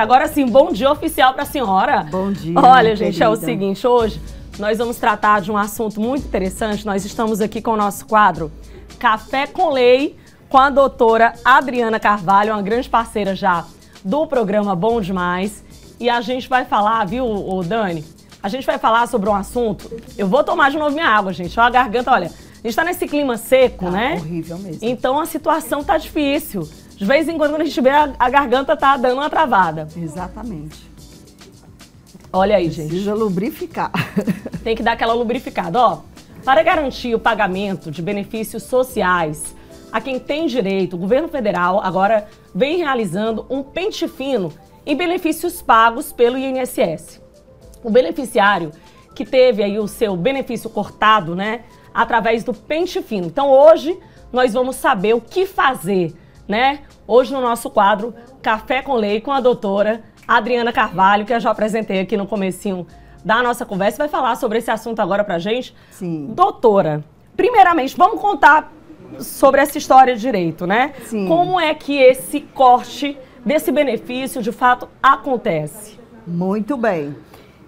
Agora sim, bom dia oficial para a senhora. Bom dia. Olha, gente, querida. é o seguinte, hoje nós vamos tratar de um assunto muito interessante. Nós estamos aqui com o nosso quadro Café com Lei, com a doutora Adriana Carvalho, uma grande parceira já do programa Bom Demais. E a gente vai falar, viu, Dani? A gente vai falar sobre um assunto. Eu vou tomar de novo minha água, gente. Olha a garganta, olha. A gente está nesse clima seco, tá né? Horrível mesmo. Então a situação tá difícil. De vez em quando, quando a gente vê, a, a garganta tá dando uma travada. Exatamente. Olha aí, gente. Precisa lubrificar. Tem que dar aquela lubrificada, ó. Para garantir o pagamento de benefícios sociais a quem tem direito, o governo federal agora vem realizando um pente fino em benefícios pagos pelo INSS. O beneficiário que teve aí o seu benefício cortado, né, através do pente fino. Então hoje nós vamos saber o que fazer né? Hoje no nosso quadro Café com Lei com a doutora Adriana Carvalho, que eu já apresentei aqui no comecinho da nossa conversa, vai falar sobre esse assunto agora pra gente. Sim. Doutora, primeiramente, vamos contar sobre essa história direito, né? Sim. Como é que esse corte desse benefício de fato acontece? Muito bem.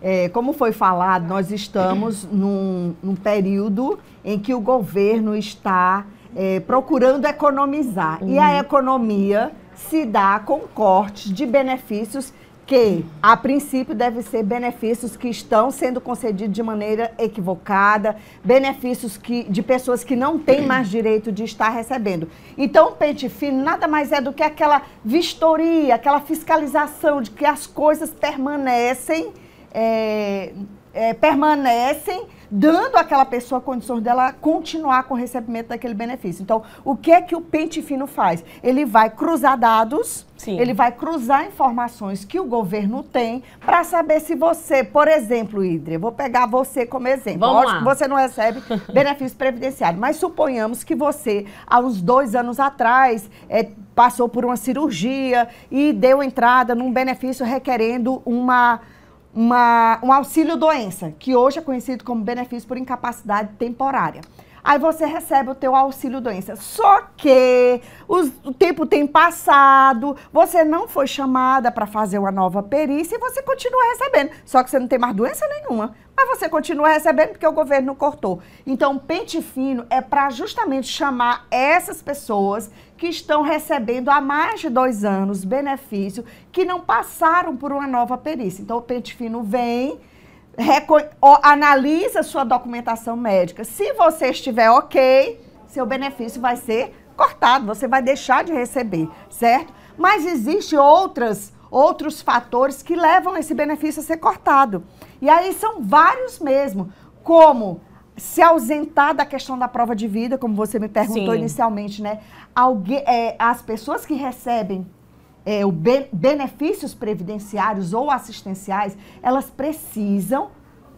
É, como foi falado, nós estamos num, num período em que o governo está é, procurando economizar. Uhum. E a uhum. economia se dá com cortes de benefícios que, a princípio, devem ser benefícios que estão sendo concedidos de maneira equivocada, benefícios que, de pessoas que não têm mais direito de estar recebendo. Então, o pente fino nada mais é do que aquela vistoria, aquela fiscalização de que as coisas permanecem, é, é, permanecem dando àquela pessoa condições dela continuar com o recebimento daquele benefício. Então, o que é que o pente fino faz? Ele vai cruzar dados, Sim. ele vai cruzar informações que o governo tem para saber se você, por exemplo, Idre, vou pegar você como exemplo. Vamos Lógico lá. que você não recebe benefício previdenciário, mas suponhamos que você, há uns dois anos atrás, é, passou por uma cirurgia e deu entrada num benefício requerendo uma uma, um auxílio doença, que hoje é conhecido como benefício por incapacidade temporária. Aí você recebe o teu auxílio doença. Só que os, o tempo tem passado, você não foi chamada para fazer uma nova perícia e você continua recebendo. Só que você não tem mais doença nenhuma. Mas você continua recebendo porque o governo cortou. Então, pente fino é para justamente chamar essas pessoas que estão recebendo há mais de dois anos benefício, que não passaram por uma nova perícia. Então, o pente fino vem analisa sua documentação médica. Se você estiver ok, seu benefício vai ser cortado, você vai deixar de receber, certo? Mas existem outras, outros fatores que levam esse benefício a ser cortado. E aí são vários mesmo, como se ausentar da questão da prova de vida, como você me perguntou Sim. inicialmente, né? Algu é, as pessoas que recebem é, o be benefícios previdenciários ou assistenciais, elas precisam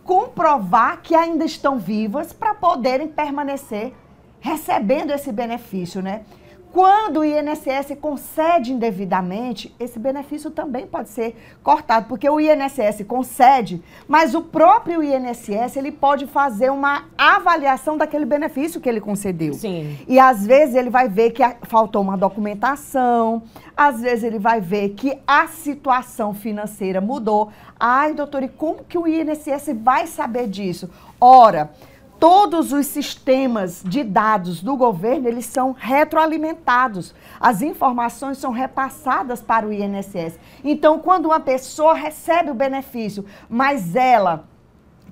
comprovar que ainda estão vivas para poderem permanecer recebendo esse benefício, né? Quando o INSS concede indevidamente, esse benefício também pode ser cortado, porque o INSS concede, mas o próprio INSS ele pode fazer uma avaliação daquele benefício que ele concedeu. Sim. E às vezes ele vai ver que faltou uma documentação, às vezes ele vai ver que a situação financeira mudou. Ai, doutor, e como que o INSS vai saber disso? Ora, todos os sistemas de dados do governo, eles são retroalimentados. As informações são repassadas para o INSS. Então, quando uma pessoa recebe o benefício, mas ela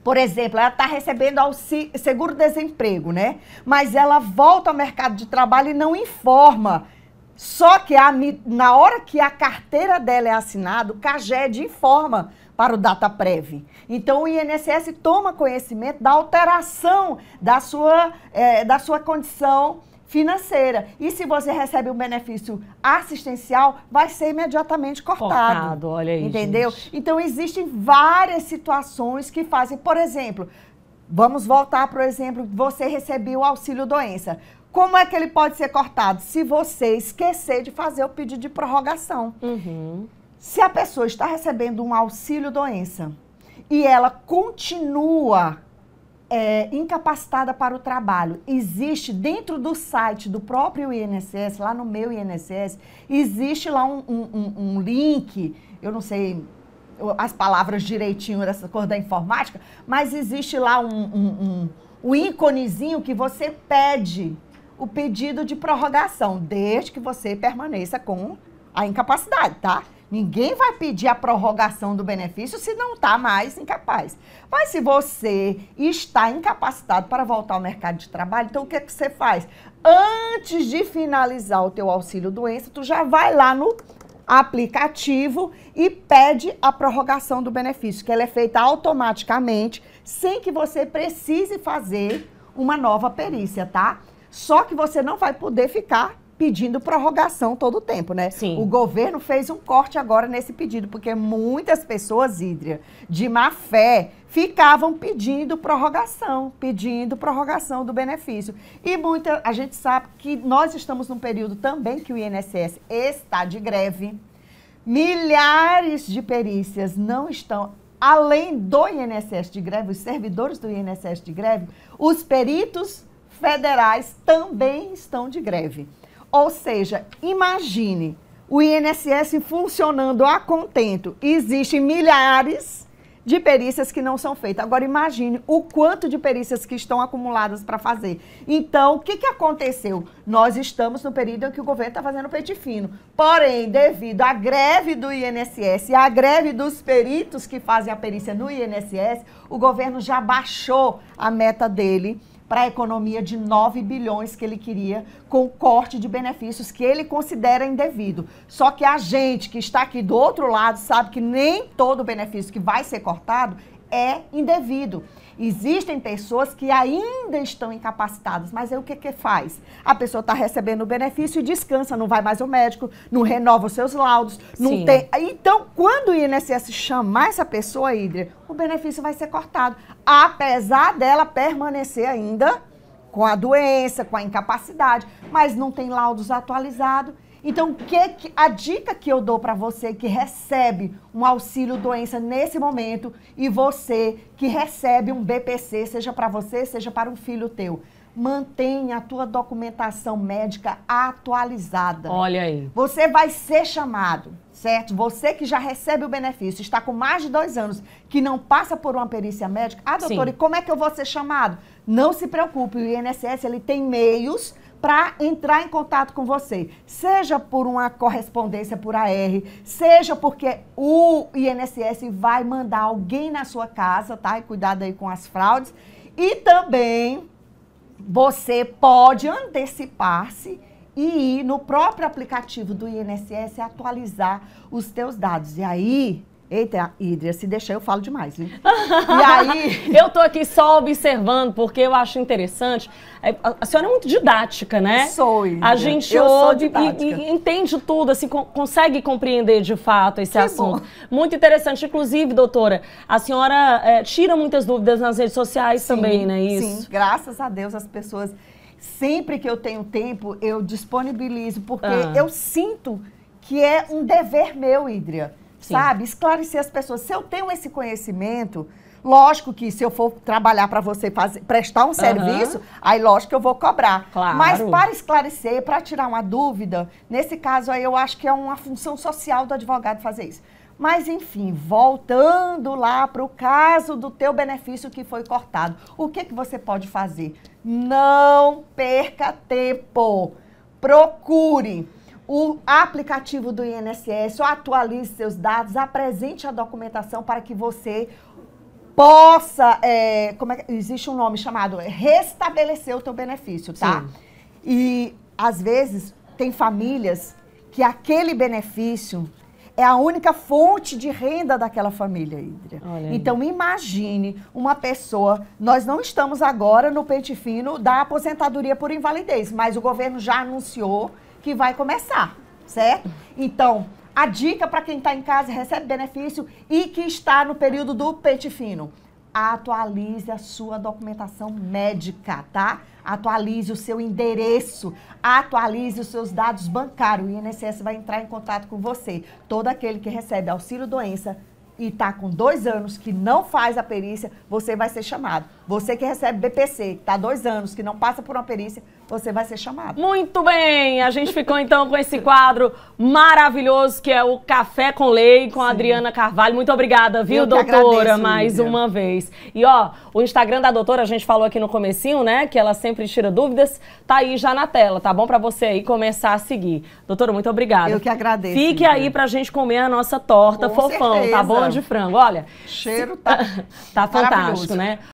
por exemplo, ela está recebendo seguro-desemprego, né? Mas ela volta ao mercado de trabalho e não informa só que a, na hora que a carteira dela é assinada, o CAGED informa para o DataPrev. Então o INSS toma conhecimento da alteração da sua, é, da sua condição financeira. E se você recebe um benefício assistencial, vai ser imediatamente cortado. Cortado, olha aí. Entendeu? Gente. Então existem várias situações que fazem, por exemplo, vamos voltar para o exemplo, você recebeu o auxílio doença. Como é que ele pode ser cortado? Se você esquecer de fazer o pedido de prorrogação. Uhum. Se a pessoa está recebendo um auxílio doença e ela continua é, incapacitada para o trabalho, existe dentro do site do próprio INSS, lá no meu INSS, existe lá um, um, um link, eu não sei as palavras direitinho dessa cor da informática, mas existe lá um, um íconezinho que você pede o pedido de prorrogação, desde que você permaneça com a incapacidade, tá? Ninguém vai pedir a prorrogação do benefício se não está mais incapaz. Mas se você está incapacitado para voltar ao mercado de trabalho, então o que, é que você faz? Antes de finalizar o teu auxílio doença, tu já vai lá no aplicativo e pede a prorrogação do benefício, que ela é feita automaticamente, sem que você precise fazer uma nova perícia, tá? Só que você não vai poder ficar pedindo prorrogação todo o tempo, né? Sim. O governo fez um corte agora nesse pedido, porque muitas pessoas, idria, de má fé, ficavam pedindo prorrogação, pedindo prorrogação do benefício. E muita a gente sabe que nós estamos num período também que o INSS está de greve. Milhares de perícias não estão além do INSS de greve, os servidores do INSS de greve, os peritos federais também estão de greve. Ou seja, imagine o INSS funcionando a contento. Existem milhares de perícias que não são feitas. Agora imagine o quanto de perícias que estão acumuladas para fazer. Então, o que, que aconteceu? Nós estamos no período em que o governo está fazendo peito fino. Porém, devido à greve do INSS e à greve dos peritos que fazem a perícia no INSS, o governo já baixou a meta dele para a economia de 9 bilhões que ele queria com corte de benefícios que ele considera indevido. Só que a gente que está aqui do outro lado sabe que nem todo benefício que vai ser cortado é indevido. Existem pessoas que ainda estão incapacitadas, mas aí o que, que faz? A pessoa está recebendo o benefício e descansa, não vai mais ao médico, não renova os seus laudos, não Sim. tem. Então, quando o INSS chamar essa pessoa, Idria, o benefício vai ser cortado, apesar dela permanecer ainda com a doença, com a incapacidade, mas não tem laudos atualizados então, que, que, a dica que eu dou para você que recebe um auxílio doença nesse momento e você que recebe um BPC, seja para você, seja para um filho teu, mantenha a tua documentação médica atualizada. Olha aí. Você vai ser chamado, certo? Você que já recebe o benefício, está com mais de dois anos, que não passa por uma perícia médica, ah, doutora, Sim. e como é que eu vou ser chamado? Não se preocupe, o INSS ele tem meios para entrar em contato com você, seja por uma correspondência por AR, seja porque o INSS vai mandar alguém na sua casa, tá? E cuidado aí com as fraudes. E também você pode antecipar-se e ir no próprio aplicativo do INSS atualizar os teus dados. E aí, Eita, Idria, se deixar eu falo demais, viu? Né? e aí... eu tô aqui só observando, porque eu acho interessante. É, a senhora é muito didática, né? Sou, Idria. A gente eu ouve e, e, entende tudo, assim, consegue compreender de fato esse que assunto. Bom. Muito interessante. Inclusive, doutora, a senhora é, tira muitas dúvidas nas redes sociais sim, também, né? Isso. Sim, graças a Deus as pessoas... Sempre que eu tenho tempo, eu disponibilizo, porque ah. eu sinto que é um dever meu, Idria Sim. sabe? Esclarecer as pessoas. Se eu tenho esse conhecimento, lógico que se eu for trabalhar para você fazer, prestar um uhum. serviço, aí lógico que eu vou cobrar. Claro. Mas para esclarecer, para tirar uma dúvida, nesse caso aí eu acho que é uma função social do advogado fazer isso. Mas, enfim, voltando lá para o caso do teu benefício que foi cortado, o que, que você pode fazer? Não perca tempo. Procure o aplicativo do INSS, atualize seus dados, apresente a documentação para que você possa, é, como é, existe um nome chamado é, restabelecer o teu benefício, tá? Sim. E às vezes tem famílias que aquele benefício é a única fonte de renda daquela família, Hidra. Então imagine uma pessoa, nós não estamos agora no pente fino da aposentadoria por invalidez, mas o governo já anunciou que vai começar, certo? Então, a dica para quem está em casa, recebe benefício e que está no período do pente fino atualize a sua documentação médica, tá? Atualize o seu endereço, atualize os seus dados bancários. O INSS vai entrar em contato com você. Todo aquele que recebe auxílio doença e está com dois anos que não faz a perícia, você vai ser chamado. Você que recebe BPC, está dois anos que não passa por uma perícia, você vai ser chamado. Muito bem! A gente ficou então com esse quadro maravilhoso que é o Café com Lei com a Adriana Carvalho. Muito obrigada, viu, Eu doutora, agradeço, mais uma vez. E ó, o Instagram da doutora, a gente falou aqui no comecinho, né, que ela sempre tira dúvidas, tá aí já na tela, tá bom para você aí começar a seguir. Doutora, muito obrigada. Eu que agradeço. Fique Lívia. aí pra gente comer a nossa torta com fofão, certeza. tá bom de frango. Olha, cheiro tá tá fantástico, né?